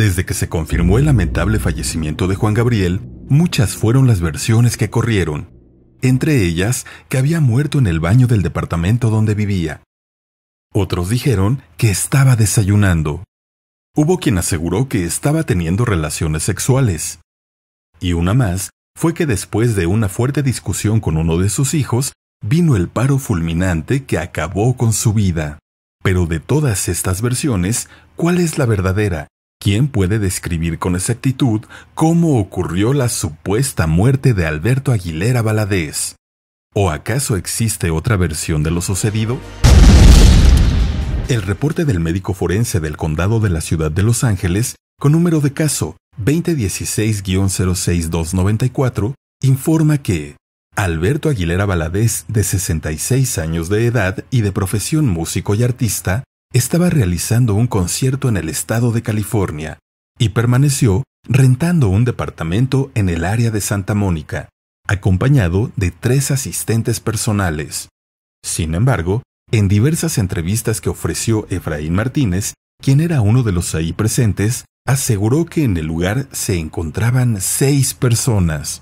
Desde que se confirmó el lamentable fallecimiento de Juan Gabriel, muchas fueron las versiones que corrieron, entre ellas que había muerto en el baño del departamento donde vivía. Otros dijeron que estaba desayunando. Hubo quien aseguró que estaba teniendo relaciones sexuales. Y una más fue que después de una fuerte discusión con uno de sus hijos, vino el paro fulminante que acabó con su vida. Pero de todas estas versiones, ¿cuál es la verdadera? ¿Quién puede describir con exactitud cómo ocurrió la supuesta muerte de Alberto Aguilera Baladés? ¿O acaso existe otra versión de lo sucedido? El reporte del médico forense del condado de la ciudad de Los Ángeles, con número de caso 2016-06294, informa que Alberto Aguilera Baladés, de 66 años de edad y de profesión músico y artista, estaba realizando un concierto en el estado de California y permaneció rentando un departamento en el área de Santa Mónica, acompañado de tres asistentes personales. Sin embargo, en diversas entrevistas que ofreció Efraín Martínez, quien era uno de los ahí presentes, aseguró que en el lugar se encontraban seis personas.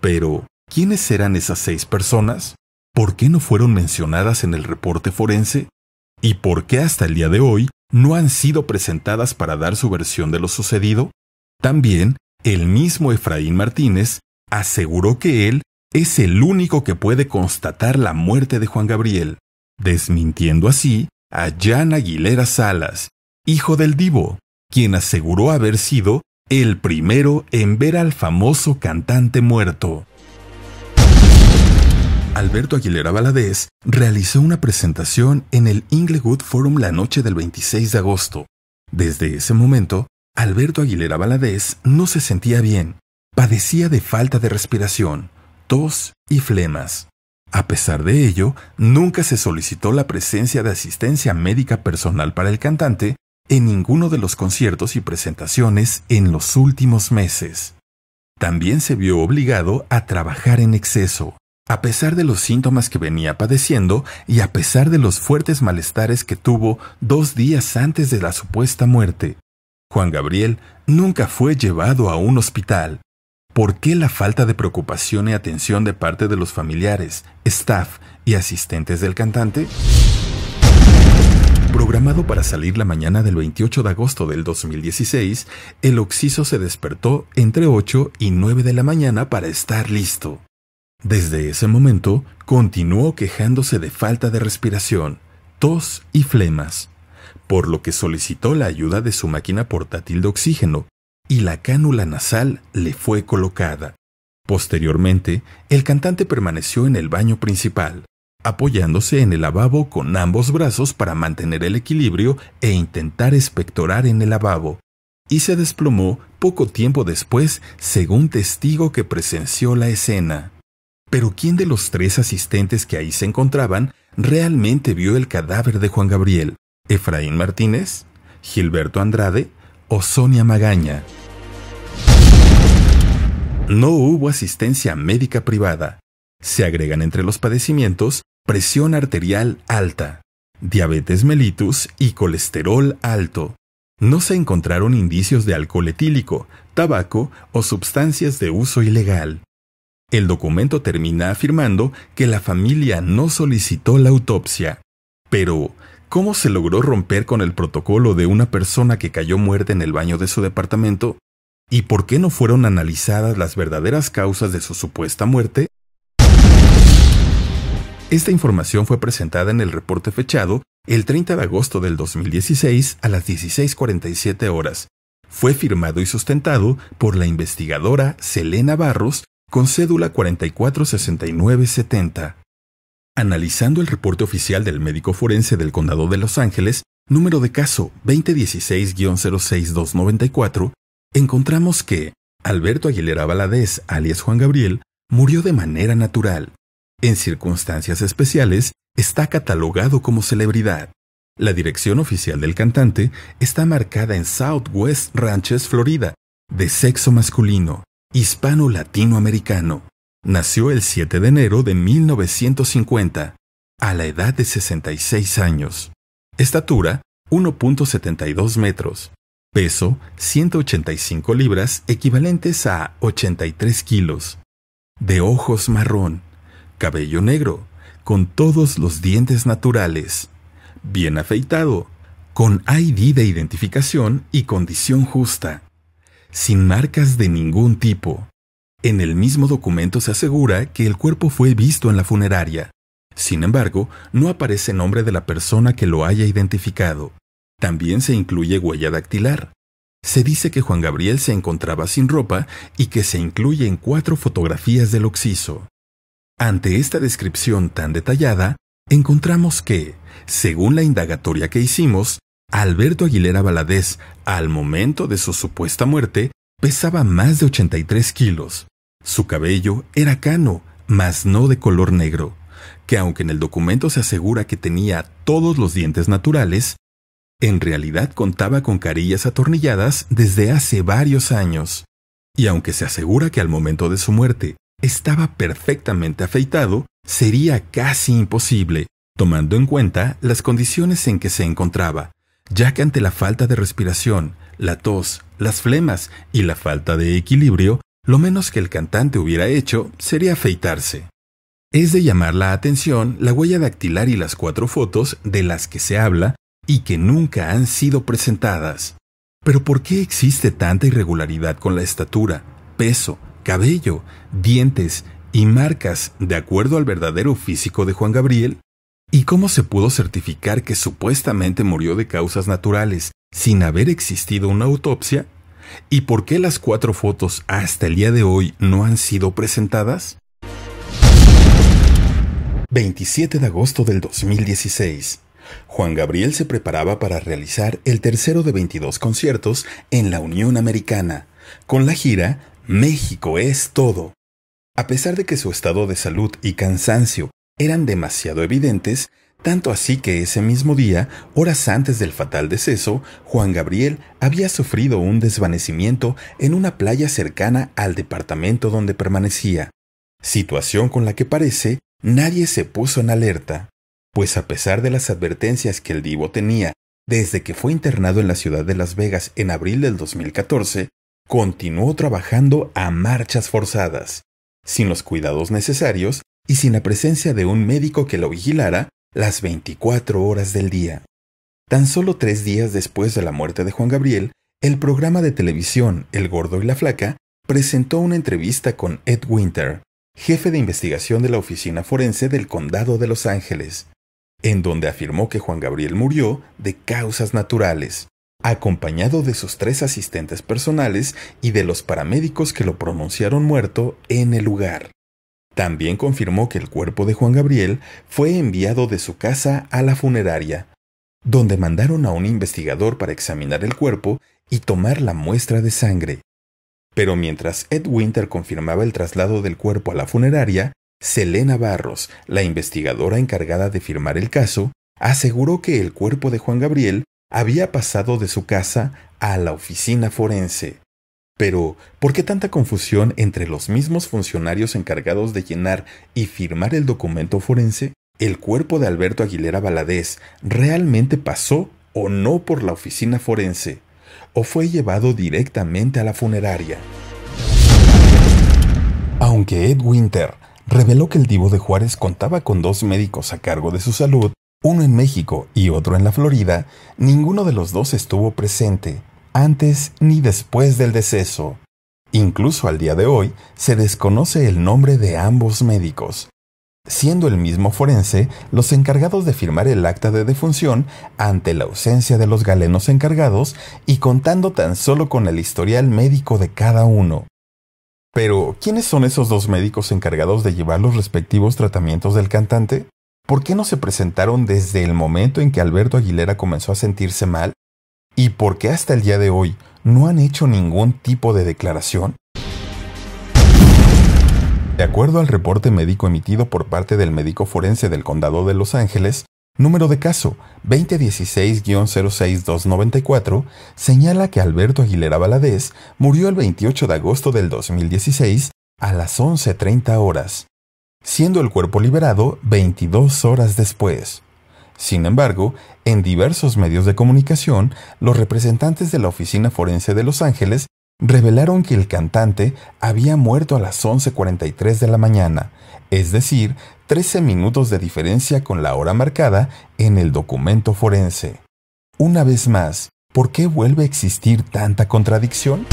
Pero, ¿quiénes eran esas seis personas? ¿Por qué no fueron mencionadas en el reporte forense? y por qué hasta el día de hoy no han sido presentadas para dar su versión de lo sucedido? También, el mismo Efraín Martínez aseguró que él es el único que puede constatar la muerte de Juan Gabriel, desmintiendo así a Jan Aguilera Salas, hijo del divo, quien aseguró haber sido el primero en ver al famoso cantante muerto. Alberto Aguilera Valadez realizó una presentación en el Inglewood Forum la noche del 26 de agosto. Desde ese momento, Alberto Aguilera Valadez no se sentía bien. Padecía de falta de respiración, tos y flemas. A pesar de ello, nunca se solicitó la presencia de asistencia médica personal para el cantante en ninguno de los conciertos y presentaciones en los últimos meses. También se vio obligado a trabajar en exceso, a pesar de los síntomas que venía padeciendo y a pesar de los fuertes malestares que tuvo dos días antes de la supuesta muerte, Juan Gabriel nunca fue llevado a un hospital. ¿Por qué la falta de preocupación y atención de parte de los familiares, staff y asistentes del cantante? Programado para salir la mañana del 28 de agosto del 2016, el Oxiso se despertó entre 8 y 9 de la mañana para estar listo. Desde ese momento, continuó quejándose de falta de respiración, tos y flemas, por lo que solicitó la ayuda de su máquina portátil de oxígeno, y la cánula nasal le fue colocada. Posteriormente, el cantante permaneció en el baño principal, apoyándose en el lavabo con ambos brazos para mantener el equilibrio e intentar espectorar en el lavabo, y se desplomó poco tiempo después según testigo que presenció la escena. Pero ¿quién de los tres asistentes que ahí se encontraban realmente vio el cadáver de Juan Gabriel? ¿Efraín Martínez? ¿Gilberto Andrade? ¿O Sonia Magaña? No hubo asistencia médica privada. Se agregan entre los padecimientos presión arterial alta, diabetes mellitus y colesterol alto. No se encontraron indicios de alcohol etílico, tabaco o sustancias de uso ilegal. El documento termina afirmando que la familia no solicitó la autopsia. Pero, ¿cómo se logró romper con el protocolo de una persona que cayó muerta en el baño de su departamento? ¿Y por qué no fueron analizadas las verdaderas causas de su supuesta muerte? Esta información fue presentada en el reporte fechado el 30 de agosto del 2016 a las 16.47 horas. Fue firmado y sustentado por la investigadora Selena Barros con cédula 446970. Analizando el reporte oficial del médico forense del Condado de Los Ángeles, número de caso 2016-06294, encontramos que Alberto Aguilera Valadez, alias Juan Gabriel, murió de manera natural. En circunstancias especiales, está catalogado como celebridad. La dirección oficial del cantante está marcada en Southwest Ranches, Florida, de sexo masculino hispano-latinoamericano. Nació el 7 de enero de 1950, a la edad de 66 años. Estatura 1.72 metros. Peso 185 libras equivalentes a 83 kilos. De ojos marrón. Cabello negro, con todos los dientes naturales. Bien afeitado, con ID de identificación y condición justa sin marcas de ningún tipo. En el mismo documento se asegura que el cuerpo fue visto en la funeraria. Sin embargo, no aparece nombre de la persona que lo haya identificado. También se incluye huella dactilar. Se dice que Juan Gabriel se encontraba sin ropa y que se incluye en cuatro fotografías del occiso. Ante esta descripción tan detallada, encontramos que, según la indagatoria que hicimos, Alberto Aguilera Valadez, al momento de su supuesta muerte, pesaba más de 83 kilos. Su cabello era cano, mas no de color negro, que aunque en el documento se asegura que tenía todos los dientes naturales, en realidad contaba con carillas atornilladas desde hace varios años. Y aunque se asegura que al momento de su muerte estaba perfectamente afeitado, sería casi imposible, tomando en cuenta las condiciones en que se encontraba, ya que ante la falta de respiración, la tos, las flemas y la falta de equilibrio, lo menos que el cantante hubiera hecho sería afeitarse. Es de llamar la atención la huella dactilar y las cuatro fotos de las que se habla y que nunca han sido presentadas. Pero ¿por qué existe tanta irregularidad con la estatura, peso, cabello, dientes y marcas de acuerdo al verdadero físico de Juan Gabriel? ¿Y cómo se pudo certificar que supuestamente murió de causas naturales sin haber existido una autopsia? ¿Y por qué las cuatro fotos hasta el día de hoy no han sido presentadas? 27 de agosto del 2016. Juan Gabriel se preparaba para realizar el tercero de 22 conciertos en la Unión Americana, con la gira México es todo. A pesar de que su estado de salud y cansancio eran demasiado evidentes, tanto así que ese mismo día, horas antes del fatal deceso, Juan Gabriel había sufrido un desvanecimiento en una playa cercana al departamento donde permanecía, situación con la que parece nadie se puso en alerta, pues a pesar de las advertencias que el divo tenía desde que fue internado en la ciudad de Las Vegas en abril del 2014, continuó trabajando a marchas forzadas, sin los cuidados necesarios y sin la presencia de un médico que lo vigilara las 24 horas del día. Tan solo tres días después de la muerte de Juan Gabriel, el programa de televisión El Gordo y la Flaca presentó una entrevista con Ed Winter, jefe de investigación de la Oficina Forense del Condado de Los Ángeles, en donde afirmó que Juan Gabriel murió de causas naturales, acompañado de sus tres asistentes personales y de los paramédicos que lo pronunciaron muerto en el lugar. También confirmó que el cuerpo de Juan Gabriel fue enviado de su casa a la funeraria, donde mandaron a un investigador para examinar el cuerpo y tomar la muestra de sangre. Pero mientras Ed Winter confirmaba el traslado del cuerpo a la funeraria, Selena Barros, la investigadora encargada de firmar el caso, aseguró que el cuerpo de Juan Gabriel había pasado de su casa a la oficina forense. Pero, ¿por qué tanta confusión entre los mismos funcionarios encargados de llenar y firmar el documento forense? ¿El cuerpo de Alberto Aguilera Valadez realmente pasó o no por la oficina forense? ¿O fue llevado directamente a la funeraria? Aunque Ed Winter reveló que el divo de Juárez contaba con dos médicos a cargo de su salud, uno en México y otro en la Florida, ninguno de los dos estuvo presente antes ni después del deceso. Incluso al día de hoy se desconoce el nombre de ambos médicos. Siendo el mismo forense los encargados de firmar el acta de defunción ante la ausencia de los galenos encargados y contando tan solo con el historial médico de cada uno. Pero, ¿quiénes son esos dos médicos encargados de llevar los respectivos tratamientos del cantante? ¿Por qué no se presentaron desde el momento en que Alberto Aguilera comenzó a sentirse mal y por qué hasta el día de hoy no han hecho ningún tipo de declaración? De acuerdo al reporte médico emitido por parte del médico forense del Condado de Los Ángeles, número de caso 2016-06294, señala que Alberto Aguilera Valadez murió el 28 de agosto del 2016 a las 11.30 horas, siendo el cuerpo liberado 22 horas después. Sin embargo, en diversos medios de comunicación, los representantes de la Oficina Forense de Los Ángeles revelaron que el cantante había muerto a las 11.43 de la mañana, es decir, 13 minutos de diferencia con la hora marcada en el documento forense. Una vez más, ¿por qué vuelve a existir tanta contradicción?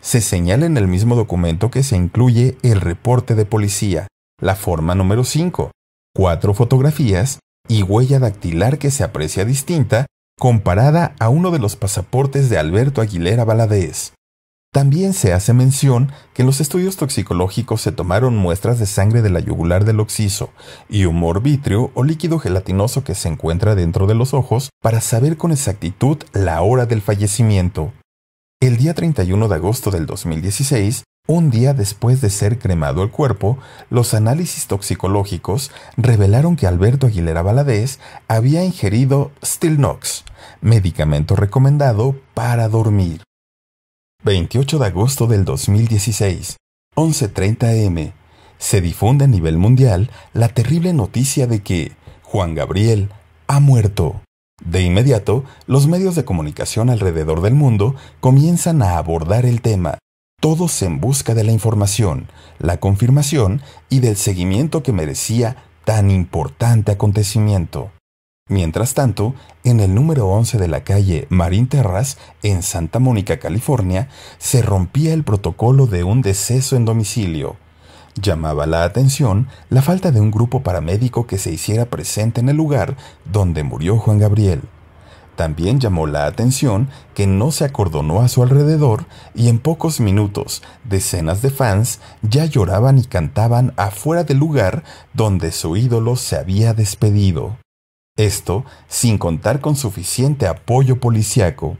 Se señala en el mismo documento que se incluye el reporte de policía, la forma número 5, cuatro fotografías y huella dactilar que se aprecia distinta comparada a uno de los pasaportes de Alberto Aguilera Baladés. También se hace mención que en los estudios toxicológicos se tomaron muestras de sangre de la yugular del oxiso y humor vítreo o líquido gelatinoso que se encuentra dentro de los ojos para saber con exactitud la hora del fallecimiento. El día 31 de agosto del 2016 un día después de ser cremado el cuerpo, los análisis toxicológicos revelaron que Alberto Aguilera Valadez había ingerido Stilnox, medicamento recomendado para dormir. 28 de agosto del 2016, 11.30 m. Se difunde a nivel mundial la terrible noticia de que Juan Gabriel ha muerto. De inmediato, los medios de comunicación alrededor del mundo comienzan a abordar el tema todos en busca de la información, la confirmación y del seguimiento que merecía tan importante acontecimiento. Mientras tanto, en el número 11 de la calle Marín Terras, en Santa Mónica, California, se rompía el protocolo de un deceso en domicilio. Llamaba la atención la falta de un grupo paramédico que se hiciera presente en el lugar donde murió Juan Gabriel. También llamó la atención que no se acordonó a su alrededor y en pocos minutos decenas de fans ya lloraban y cantaban afuera del lugar donde su ídolo se había despedido. Esto sin contar con suficiente apoyo policiaco.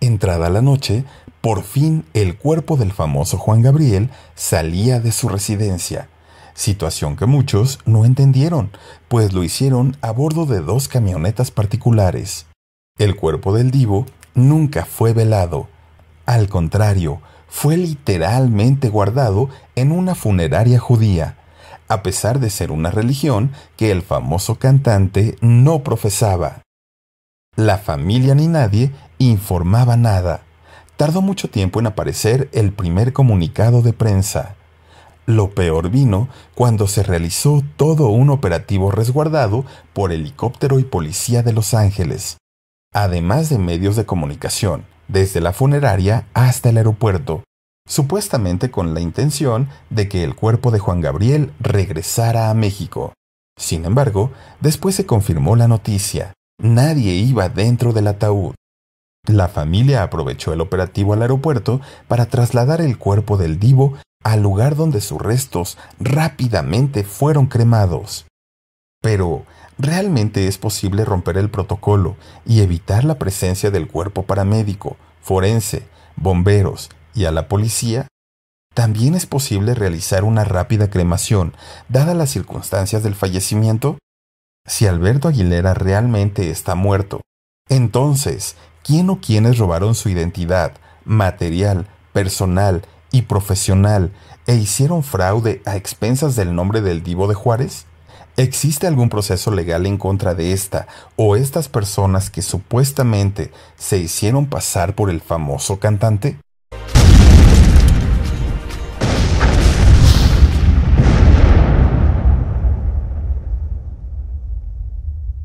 Entrada la noche, por fin el cuerpo del famoso Juan Gabriel salía de su residencia, situación que muchos no entendieron, pues lo hicieron a bordo de dos camionetas particulares. El cuerpo del divo nunca fue velado. Al contrario, fue literalmente guardado en una funeraria judía, a pesar de ser una religión que el famoso cantante no profesaba. La familia ni nadie informaba nada. Tardó mucho tiempo en aparecer el primer comunicado de prensa. Lo peor vino cuando se realizó todo un operativo resguardado por helicóptero y policía de Los Ángeles además de medios de comunicación, desde la funeraria hasta el aeropuerto, supuestamente con la intención de que el cuerpo de Juan Gabriel regresara a México. Sin embargo, después se confirmó la noticia, nadie iba dentro del ataúd. La familia aprovechó el operativo al aeropuerto para trasladar el cuerpo del divo al lugar donde sus restos rápidamente fueron cremados. Pero, Realmente es posible romper el protocolo y evitar la presencia del cuerpo paramédico, forense, bomberos y a la policía. También es posible realizar una rápida cremación, dadas las circunstancias del fallecimiento. Si Alberto Aguilera realmente está muerto, entonces, ¿quién o quiénes robaron su identidad, material, personal y profesional e hicieron fraude a expensas del nombre del divo de Juárez? ¿Existe algún proceso legal en contra de esta o estas personas que supuestamente se hicieron pasar por el famoso cantante?